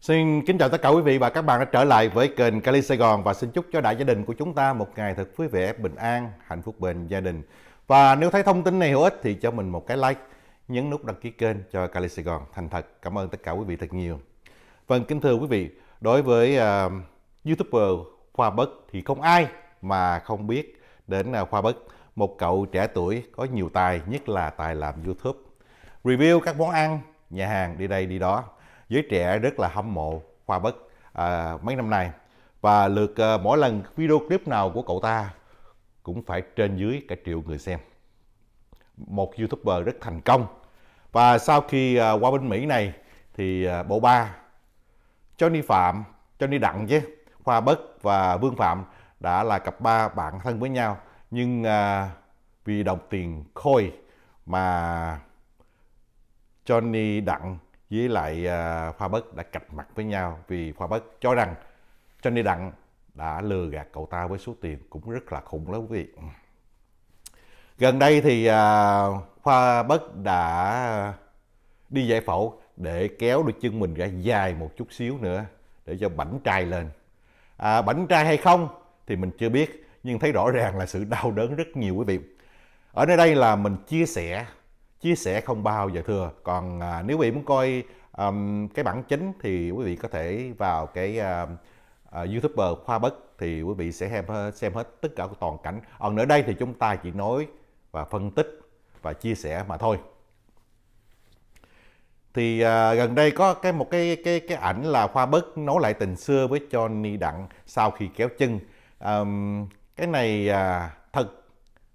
Xin kính chào tất cả quý vị và các bạn đã trở lại với kênh Cali Sài Gòn và xin chúc cho đại gia đình của chúng ta một ngày thật vui vẻ, bình an, hạnh phúc bên gia đình. Và nếu thấy thông tin này hữu ích thì cho mình một cái like, nhấn nút đăng ký kênh cho Cali Sài Gòn. Thành thật cảm ơn tất cả quý vị thật nhiều. Vâng, kính thưa quý vị, đối với uh, YouTuber Khoa Bất thì không ai mà không biết đến uh, Khoa Bất, một cậu trẻ tuổi có nhiều tài, nhất là tài làm YouTube. Review các món ăn, nhà hàng đi đây đi đó giới trẻ rất là hâm mộ Khoa Bất à, mấy năm nay và lượt à, mỗi lần video clip nào của cậu ta cũng phải trên dưới cả triệu người xem một youtuber rất thành công và sau khi à, qua bên Mỹ này thì à, bộ ba Johnny Phạm Johnny Đặng chứ Khoa Bất và Vương Phạm đã là cặp ba bạn thân với nhau nhưng à, vì đồng tiền khôi mà Johnny Đặng với lại à, Khoa Bất đã cạch mặt với nhau vì Khoa Bất cho rằng Johnny Đặng đã lừa gạt cậu ta với số tiền cũng rất là khủng đó quý vị. Gần đây thì à, Khoa Bất đã đi giải phẫu để kéo được chân mình ra dài một chút xíu nữa để cho bảnh trai lên. À, bảnh trai hay không thì mình chưa biết nhưng thấy rõ ràng là sự đau đớn rất nhiều quý vị. Ở nơi đây là mình chia sẻ chia sẻ không bao giờ thừa còn à, nếu quý vị muốn coi um, cái bản chính thì quý vị có thể vào cái uh, uh, youtuber khoa bất thì quý vị sẽ xem, xem hết tất cả toàn cảnh còn ở đây thì chúng ta chỉ nói và phân tích và chia sẻ mà thôi thì à, gần đây có cái một cái cái cái ảnh là khoa bất nối lại tình xưa với Johnny Đặng sau khi kéo chân um, cái này à,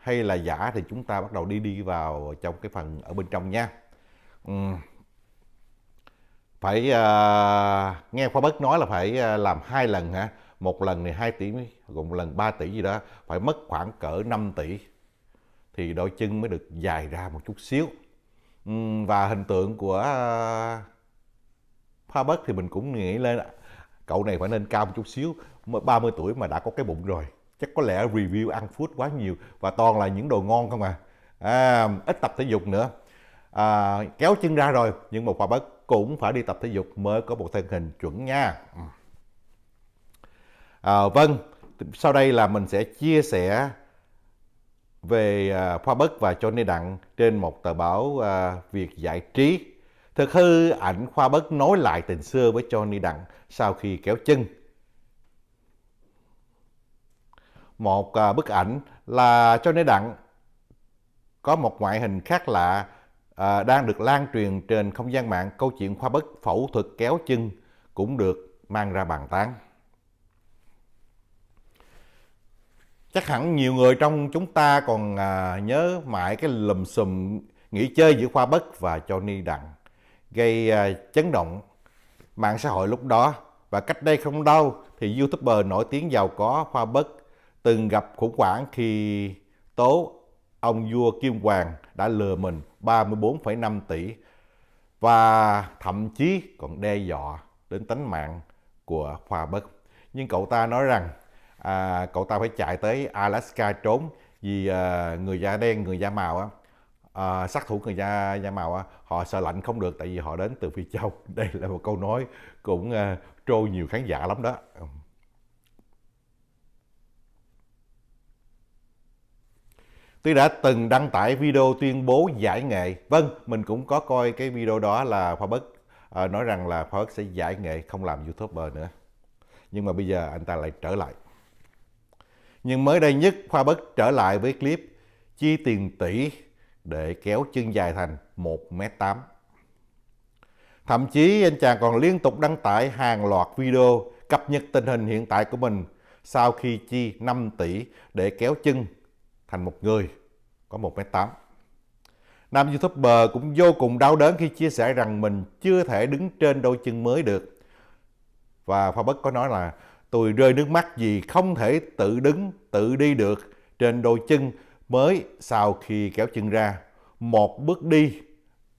hay là giả thì chúng ta bắt đầu đi đi vào trong cái phần ở bên trong nha uhm. phải uh, nghe khoa bất nói là phải à, làm hai lần hả một lần thì 2 tỷ gồm một lần 3 tỷ gì đó phải mất khoảng cỡ 5 tỷ thì đôi chân mới được dài ra một chút xíu uhm. và hình tượng của uh, khoa bất thì mình cũng nghĩ lên cậu này phải nên cao một chút xíu 30 tuổi mà đã có cái bụng rồi chắc có lẽ review ăn food quá nhiều và toàn là những đồ ngon không à, à ít tập thể dục nữa à, kéo chân ra rồi nhưng mà Hòa Bắc cũng phải đi tập thể dục mới có một thân hình chuẩn nha ừ. à, vâng sau đây là mình sẽ chia sẻ về Khoa à, Bất và Johnny Đặng trên một tờ báo à, Việt Giải Trí. Thực hư ảnh Khoa Bất nối lại tình xưa với Johnny Đặng sau khi kéo chân. một à, bức ảnh là Johnny Đặng có một ngoại hình khác lạ à, đang được lan truyền trên không gian mạng câu chuyện khoa bất phẫu thuật kéo chân cũng được mang ra bàn tán. Chắc hẳn nhiều người trong chúng ta còn à, nhớ mãi cái lùm xùm nghỉ chơi giữa Khoa Bất và Johnny Đặng gây à, chấn động mạng xã hội lúc đó và cách đây không đâu thì YouTuber nổi tiếng giàu có Khoa Bất từng gặp khủng hoảng khi tố ông vua Kim Hoàng đã lừa mình 34,5 tỷ và thậm chí còn đe dọa đến tính mạng của Hòa Bất. Nhưng cậu ta nói rằng à, cậu ta phải chạy tới Alaska trốn vì à, người da đen, người da màu á, à, sát thủ người da da màu á, họ sợ lạnh không được tại vì họ đến từ phía Châu. Đây là một câu nói cũng à, trôi nhiều khán giả lắm đó. Tôi đã từng đăng tải video tuyên bố giải nghệ. Vâng, mình cũng có coi cái video đó là Khoa à, ờ, nói rằng là Khoa sẽ giải nghệ không làm YouTuber nữa. Nhưng mà bây giờ anh ta lại trở lại. Nhưng mới đây nhất Khoa Bất trở lại với clip chi tiền tỷ để kéo chân dài thành 1m8. Thậm chí anh chàng còn liên tục đăng tải hàng loạt video cập nhật tình hình hiện tại của mình sau khi chi 5 tỷ để kéo chân thành một người có 1m8. Nam YouTuber cũng vô cùng đau đớn khi chia sẻ rằng mình chưa thể đứng trên đôi chân mới được. Và Pha Bất có nói là tôi rơi nước mắt vì không thể tự đứng, tự đi được trên đôi chân mới sau khi kéo chân ra. Một bước đi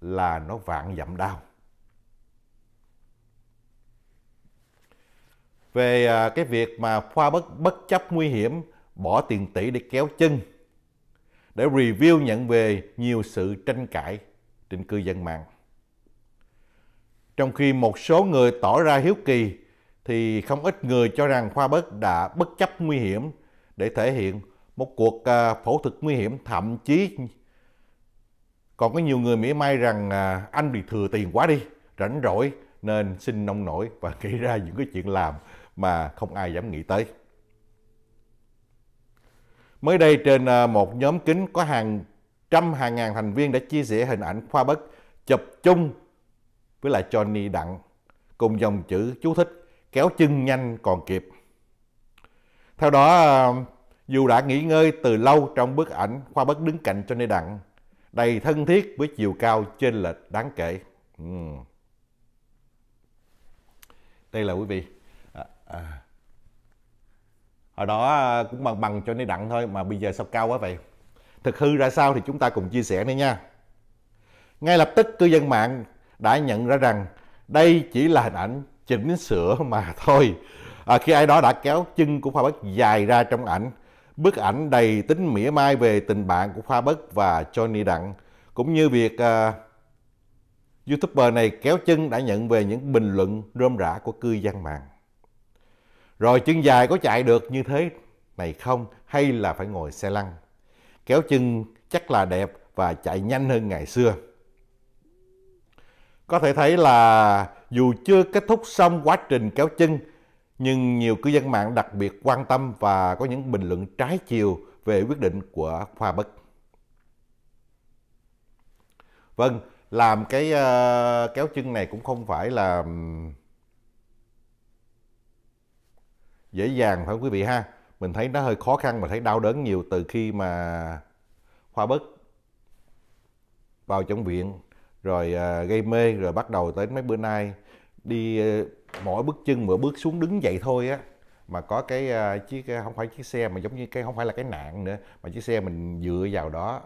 là nó vạn dặm đau. Về à, cái việc mà Khoa Bất bất chấp nguy hiểm bỏ tiền tỷ để kéo chân để review nhận về nhiều sự tranh cãi trên cư dân mạng. Trong khi một số người tỏ ra hiếu kỳ thì không ít người cho rằng Khoa Bất đã bất chấp nguy hiểm để thể hiện một cuộc à, phẫu thuật nguy hiểm thậm chí còn có nhiều người mỉa mai rằng à, anh bị thừa tiền quá đi, rảnh rỗi nên xin nông nổi và nghĩ ra những cái chuyện làm mà không ai dám nghĩ tới. Mới đây trên à, một nhóm kính có hàng trăm hàng ngàn thành viên đã chia sẻ hình ảnh Khoa Bất chụp chung với lại Johnny Đặng cùng dòng chữ chú thích kéo chân nhanh còn kịp. Theo đó, à, dù đã nghỉ ngơi từ lâu trong bức ảnh Khoa Bất đứng cạnh Johnny Đặng, đầy thân thiết với chiều cao trên lệch đáng kể. Đây là quý vị. À, à hồi đó à, cũng bằng bằng cho nó đặng thôi mà bây giờ sao cao quá vậy thực hư ra sao thì chúng ta cùng chia sẻ nữa nha ngay lập tức cư dân mạng đã nhận ra rằng đây chỉ là hình ảnh chỉnh sửa mà thôi à, khi ai đó đã kéo chân của Khoa Bất dài ra trong ảnh. Bức ảnh đầy tính mỉa mai về tình bạn của Khoa Bất và Johnny Đặng, cũng như việc uh, YouTuber này kéo chân đã nhận về những bình luận rơm rã của cư dân mạng. Rồi chân dài có chạy được như thế này không hay là phải ngồi xe lăn. Kéo chân chắc là đẹp và chạy nhanh hơn ngày xưa. Có thể thấy là dù chưa kết thúc xong quá trình kéo chân, nhưng nhiều cư dân mạng đặc biệt quan tâm và có những bình luận trái chiều về quyết định của khoa bất. Vâng, làm cái uh, kéo chân này cũng không phải là dễ dàng phải không quý vị ha mình thấy nó hơi khó khăn mà thấy đau đớn nhiều từ khi mà khoa bất vào trong viện rồi à, gây mê rồi bắt đầu tới mấy bữa nay đi ờ, mỗi bước chân mỗi bước xuống đứng dậy thôi á mà có cái à, chiếc à, không phải chiếc xe mà giống như cái không phải là cái nạn nữa mà chiếc xe mình dựa vào đó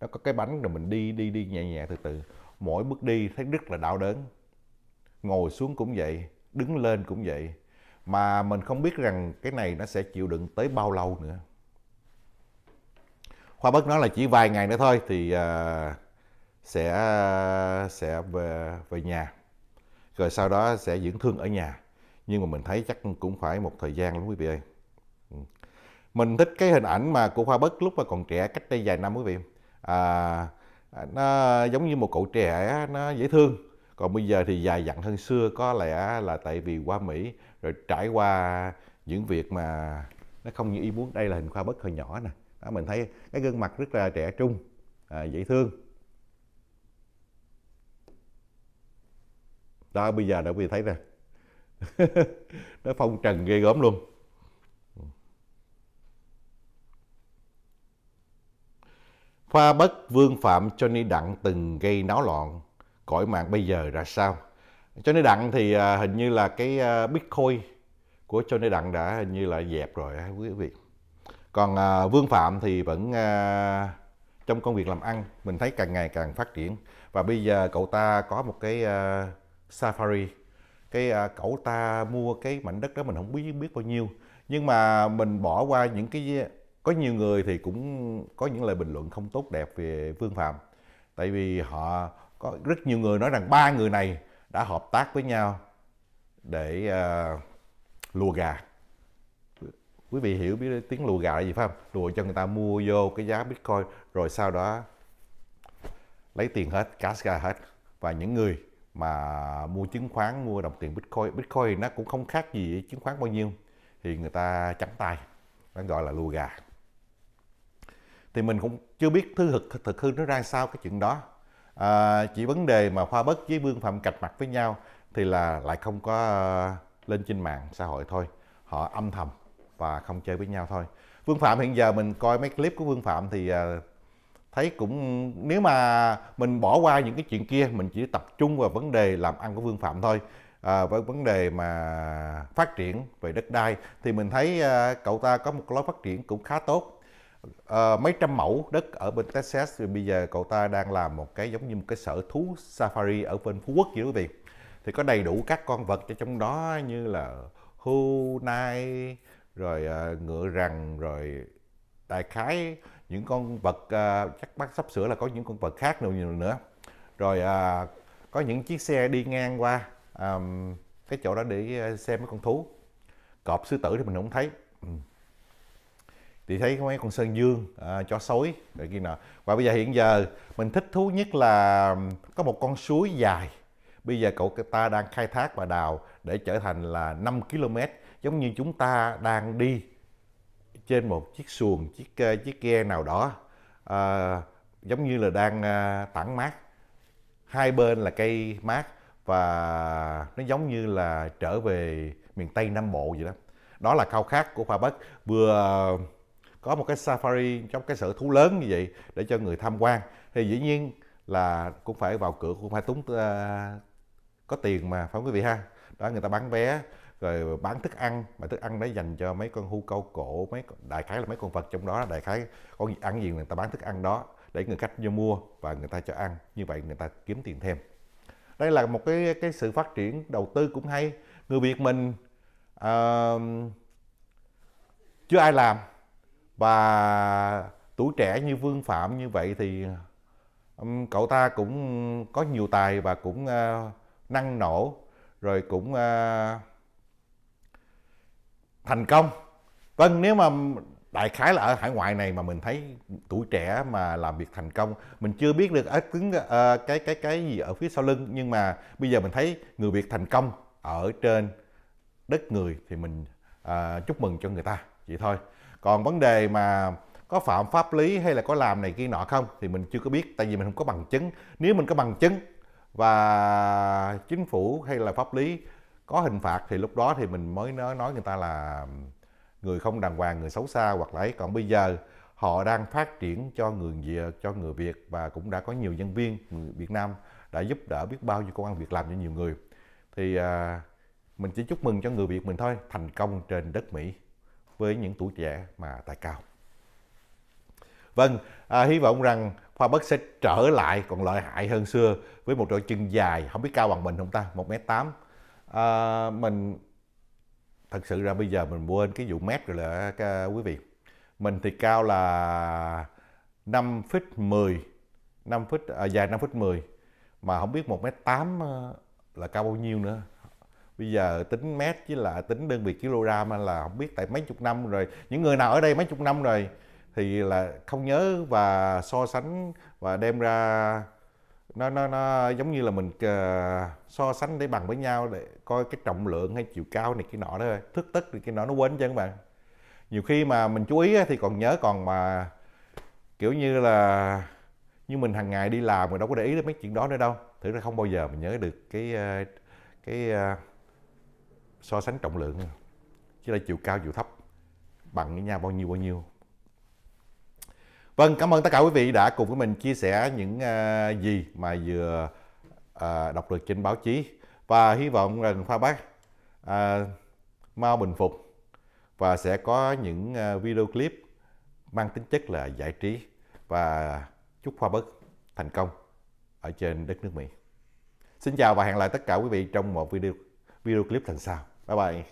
nó có cái bánh rồi mình đi đi đi nhẹ nhẹ từ từ mỗi bước đi thấy rất là đau đớn ngồi xuống cũng vậy đứng lên cũng vậy mà mình không biết rằng cái này nó sẽ chịu đựng tới bao lâu nữa khoa bất nói là chỉ vài ngày nữa thôi thì uh, sẽ sẽ về, về nhà rồi sau đó sẽ dưỡng thương ở nhà nhưng mà mình thấy chắc cũng phải một thời gian lắm quý vị ơi ừ. mình thích cái hình ảnh mà của khoa bất lúc mà còn trẻ cách đây vài năm quý vị à, nó giống như một cậu trẻ nó dễ thương còn bây giờ thì dài dặn hơn xưa có lẽ là tại vì qua mỹ rồi trải qua những việc mà nó không như ý muốn đây là hình khoa bất hồi nhỏ nè đó, mình thấy cái gương mặt rất là trẻ trung à, dễ thương đó bây giờ đã quý vị thấy nè nó phong trần ghê gớm luôn Khoa bất Vương Phạm Johnny Đặng từng gây náo loạn cõi mạng bây giờ ra sao Johnny Đặng thì à, hình như là cái à, Bitcoin của Johnny Đặng đã hình như là dẹp rồi quý vị còn à, Vương Phạm thì vẫn trong công việc làm ăn mình thấy càng ngày càng phát triển và bây giờ cậu ta có một cái Safari cái cậu ta mua cái mảnh đất đó mình không biết biết bao nhiêu nhưng mà mình bỏ qua những cái có nhiều người thì cũng có những lời bình luận không tốt đẹp về Vương Phạm tại vì họ có rất nhiều người nói rằng ba người này đã hợp tác với nhau để uh, lùa gà quý vị hiểu biết tiếng lùa gà là gì phải không lùa cho người ta mua vô cái giá bitcoin rồi sau đó lấy tiền hết cash ra hết và những người mà mua chứng khoán mua đồng tiền bitcoin bitcoin nó cũng không khác gì chứng khoán bao nhiêu thì người ta trắng tay nó gọi là lùa gà thì mình cũng chưa biết thứ thực thực hư nó ra sao cái chuyện đó à, chỉ vấn đề mà khoa bất với vương phạm cạch mặt với nhau thì là lại không có ờ, lên trên mạng xã hội thôi họ âm thầm và không chơi với nhau thôi vương phạm hiện giờ mình coi mấy clip của vương phạm thì ờ, thấy cũng nếu mà mình bỏ qua những cái chuyện kia mình chỉ tập trung vào vấn đề làm ăn của vương phạm thôi à, với vấn đề mà phát triển về đất đai thì mình thấy à, cậu ta có một lối phát triển cũng khá tốt à, mấy trăm mẫu đất ở bên Texas thì bây giờ cậu ta đang làm một cái giống như một cái sở thú safari ở bên Phú Quốc vậy quý vị thì có đầy đủ các con vật cho trong đó như là hưu nai rồi à, ngựa rằn rồi đại khái những con vật à, chắc bác sắp sửa là có những con vật khác nữa nhiều nữa rồi à, có những chiếc xe đi ngang qua à, cái chỗ đó để xem mấy con thú cọp sư tử thì mình không thấy ừ thì thấy có mấy con sơn dương à, chó sói rồi kia nọ và bây giờ hiện giờ mình thích thú nhất là có một con suối dài bây giờ cậu ta đang khai thác và đào để trở thành là 5 km giống như chúng ta đang đi trên một chiếc xuồng chiếc chiếc ghe nào đó à, giống như là đang uh, tản mát hai bên là cây mát và nó giống như là trở về miền Tây Nam Bộ vậy đó. Đó là khao khát của Pha Bắc vừa có một cái safari trong cái sở thú lớn như vậy để cho người tham quan thì dĩ nhiên là cũng phải vào cửa cũng phải túng uh, ờ, có tiền mà phải quý vị ha đó người ta bán vé rồi bán thức ăn mà thức ăn đó dành cho mấy con hưu câu cổ mấy đại khái là mấy con vật trong đó đại khái có ăn gì người ta bán thức ăn đó để người khách vô mua và người ta cho ăn như vậy người ta kiếm tiền thêm đây là một cái cái sự phát triển đầu tư cũng hay người việt mình uh, chưa ai làm và tuổi trẻ như Vương Phạm như vậy thì cậu ta cũng có nhiều tài và cũng ờ, năng nổ rồi cũng ờ, thành công vâng nếu mà đại khái là ở hải ngoại này mà mình thấy tuổi trẻ mà làm việc thành công mình chưa biết được ở cứng ờ, cái cái cái gì ở phía sau lưng nhưng mà bây giờ mình thấy người việt thành công ở trên đất người thì mình à, chúc mừng cho người ta vậy thôi còn vấn đề mà có phạm pháp lý hay là có làm này kia nọ không thì mình chưa có biết tại vì mình không có bằng chứng nếu mình có bằng chứng và chính phủ hay là pháp lý có hình phạt thì lúc đó thì mình mới nói nói người ta là người không đàng hoàng người xấu xa hoặc là còn bây giờ họ đang phát triển cho người Việt, cho người Việt và cũng đã có nhiều nhân viên người Việt Nam đã giúp đỡ biết bao nhiêu công an việc làm cho nhiều người thì à, mình chỉ chúc mừng cho người Việt mình thôi thành công trên đất Mỹ với những tuổi trẻ mà tài cao. Vâng, à, hy vọng rằng Khoa Bắc sẽ trở lại còn lợi hại hơn xưa với một đôi chân dài, không biết cao bằng mình không ta, 1m8. À, mình thật sự ra bây giờ mình quên cái vụ mét rồi là các à, quý vị. Mình thì cao là 5 feet 10, 5 feet, à, dài 5 feet 10 mà không biết 1m8 à, là cao bao nhiêu nữa bây giờ tính mét với là tính đơn vị kg là không biết tại mấy chục năm rồi những người nào ở đây mấy chục năm rồi thì là không nhớ và so sánh và đem ra nó nó nó giống như là mình uh, so sánh để bằng với nhau để coi cái trọng lượng hay chiều cao này cái nọ đó thôi thức tất thì cái nọ nó quên chứ các bạn nhiều khi mà mình chú ý thì còn nhớ còn mà kiểu như là như mình hàng ngày đi làm mình đâu có để ý đến mấy chuyện đó nữa đâu thử ra không bao giờ mình nhớ được cái ờ, cái ờ, so sánh trọng lượng chứ là chiều cao chiều thấp bằng với nhau bao nhiêu bao nhiêu vâng cảm ơn tất cả quý vị đã cùng với mình chia sẻ những à, gì mà vừa à, đọc được trên báo chí và hy vọng rằng Khoa bác uh, mau bình phục và sẽ có những video clip mang tính chất là giải trí và chúc Khoa Bất thành công ở trên đất nước Mỹ. Xin chào và hẹn lại tất cả quý vị trong một video video clip lần sau. 拜拜。